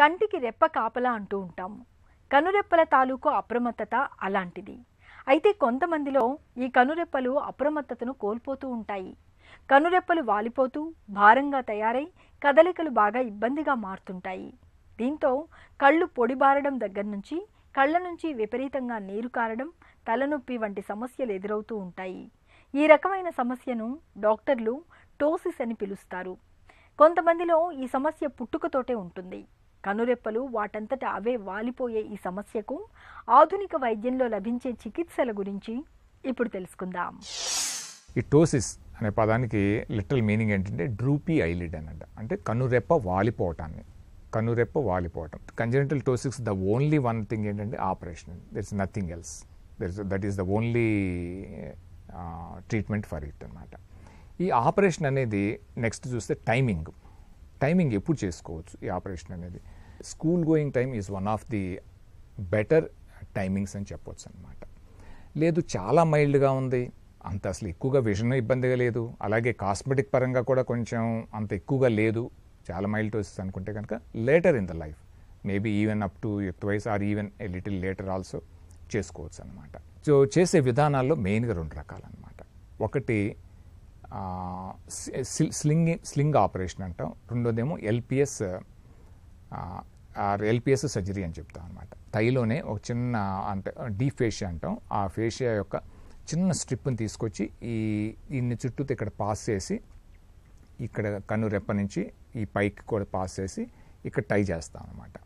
కంటికి రెప్ప కాపలా అంటూ ఉంటాము కనురెప్పల తాలూకు అప్రమత్తత అలాంటిది అయితే కొంతమందిలో ఈ కనురెప్పలు అప్రమత్తతను కోల్పోతూ ఉంటాయి కనురెప్పలు వాలిపోతూ భారంగా తయారై కదలికలు బాగా ఇబ్బందిగా మారుతుంటాయి దీంతో కళ్ళు పొడిబారడం దగ్గర నుంచి కళ్ళ నుంచి విపరీతంగా నీరు కారడం తలనొప్పి వంటి సమస్యలు ఎదురవుతూ ఉంటాయి ఈ రకమైన సమస్యను డాక్టర్లు టోసిస్ అని పిలుస్తారు కొంతమందిలో ఈ సమస్య పుట్టుకతోటే ఉంటుంది కనురెప్పలు వాటంతట అవే వాలిపోయే ఈ సమస్యకు ఆధునిక వైద్యంలో లభించే చికిత్సల గురించి ఇప్పుడు తెలుసుకుందాం ఈ టోసిస్ అనే పదానికి లిటిల్ మీనింగ్ ఏంటంటే డ్రూపీ ఐలిడ్ అనంట అంటే కనురెప్ప వాలిపోవటాన్ని కనురెప్ప వాలిపోవటం కంజెనిటల్ టోసిక్స్ ద ఓన్లీ వన్ థింగ్ ఏంటంటే operation that's nothing else that's that is the only treatment for it అనమాట ఈ ఆపరేషన్ అనేది నెక్స్ట్ చూస్తే టైమింగ్ టైమింగ్ ఎప్పుడు చేసుకోవచ్చు ఈ ఆపరేషన్ అనేది school going time is one of the better timings అని చెప్పొచ్చు అనమాట లేదు చాలా మైల్డ్గా ఉంది అంత అసలు ఎక్కువగా విజన్ ఇబ్బందిగా లేదు అలాగే కాస్మెటిక్ పరంగా కూడా కొంచెం అంత ఎక్కువగా లేదు చాలా మైల్డ్ మైల్డోసిస్ అనుకుంటే కనుక later in the life maybe even up to wise or even a little later also చేసుకోవచ్చు అనమాట సో చేసే విధానాల్లో మెయిన్గా రెండు రకాలన్నమాట ఒకటి స్లింగ్ స్లింగ్ ఆపరేషన్ అంటాం రెండోదేమో ఎల్పిఎస్ ఎల్పిఎస్ సర్జరీ అని చెప్తాం అనమాట తైలోనే ఒక చిన్న అంటే డీ ఫేషియా అంటాం ఆ ఫేషియా యొక్క చిన్న స్ట్రిప్ని తీసుకొచ్చి ఈ దీన్ని చుట్టూ ఇక్కడ పాస్ చేసి ఇక్కడ కన్ను రెప్ప నుంచి ఈ పైకి కూడా పాస్ చేసి ఇక్కడ టై చేస్తాం అనమాట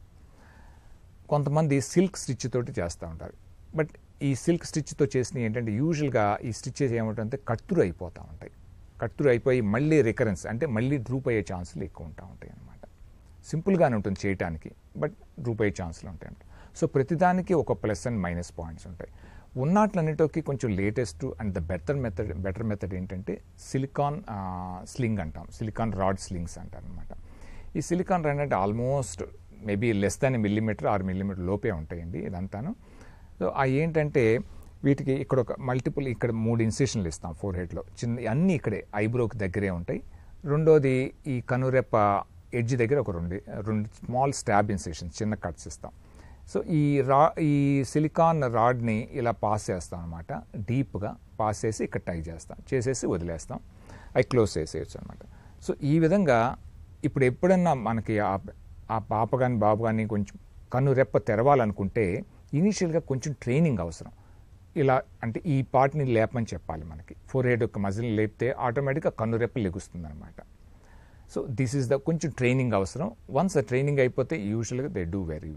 కొంతమంది సిల్క్ స్టిచ్ తోటి చేస్తూ ఉంటారు బట్ ఈ సిల్క్ స్టిచ్తో చేసినవి ఏంటంటే యూజువల్గా ఈ స్టిచ్చెస్ ఏమిటంటే కత్తురు అయిపోతూ ఉంటాయి కత్తురు అయిపోయి మళ్ళీ రికరెన్స్ అంటే మళ్ళీ డ్రూప్ అయ్యే ఛాన్సులు ఎక్కువ ఉంటా ఉంటాయి అనమాట సింపుల్గానే ఉంటుంది చేయటానికి బట్ రూపాయి ఛాన్స్లు ఉంటాయి సో ప్రతిదానికి ఒక ప్లస్ అండ్ మైనస్ పాయింట్స్ ఉంటాయి ఉన్నాట్లన్నిటికి కొంచెం latest and the better method better method ఏంటంటే సిలికాన్ స్లింగ్ అంటాం సిలికాన్ రాడ్ స్లింగ్స్ అంటారు అనమాట ఈ సిలికాన్ రాడ్ అంటే almost maybe less than millimetre ఆరు మిల్లీమీటర్ లోపే ఉంటాయండి ఇదంతాను సో అవి ఏంటంటే వీటికి ఇక్కడ ఒక మల్టిపుల్ ఇక్కడ మూడు ఇన్సిషన్లు ఇస్తాం ఫోర్ హెడ్లో చిన్న అన్నీ ఇక్కడే ఐబ్రోకి దగ్గరే ఉంటాయి రెండోది ఈ కనురెప్ప ఎడ్జ్ దగ్గర ఒక రెండు రెండు స్మాల్ స్టాబ్ ఇన్సెషన్ చిన్న కట్స్ ఇస్తాం సో ఈ రా ఈ సిలికాన్ రాడ్ని ఇలా పాస్ చేస్తాం అనమాట డీప్గా పాస్ చేసి ఇక్కడ టై చేస్తాం చేసేసి వదిలేస్తాం అవి క్లోజ్ చేసేయచ్చు అనమాట సో ఈ విధంగా ఇప్పుడు ఎప్పుడన్నా మనకి ఆ పాప కానీ బాబు కానీ కొంచెం కన్ను రెప్ప తెరవాలనుకుంటే ఇనీషియల్గా కొంచెం ట్రైనింగ్ అవసరం ఇలా అంటే ఈ పార్ట్ని లేపమని చెప్పాలి మనకి ఫోర్ హెడ్ ఒక మజిల్ని లేపితే ఆటోమేటిక్గా కన్ను రెప్ప లెగుస్తుంది అనమాట సో దిస్ ఈస్ ద కొంచెం ట్రైనింగ్ అవసరం వన్స్ ద ట్రైనింగ్ అయిపోతే యూజువల్గా దే డూ వెరీ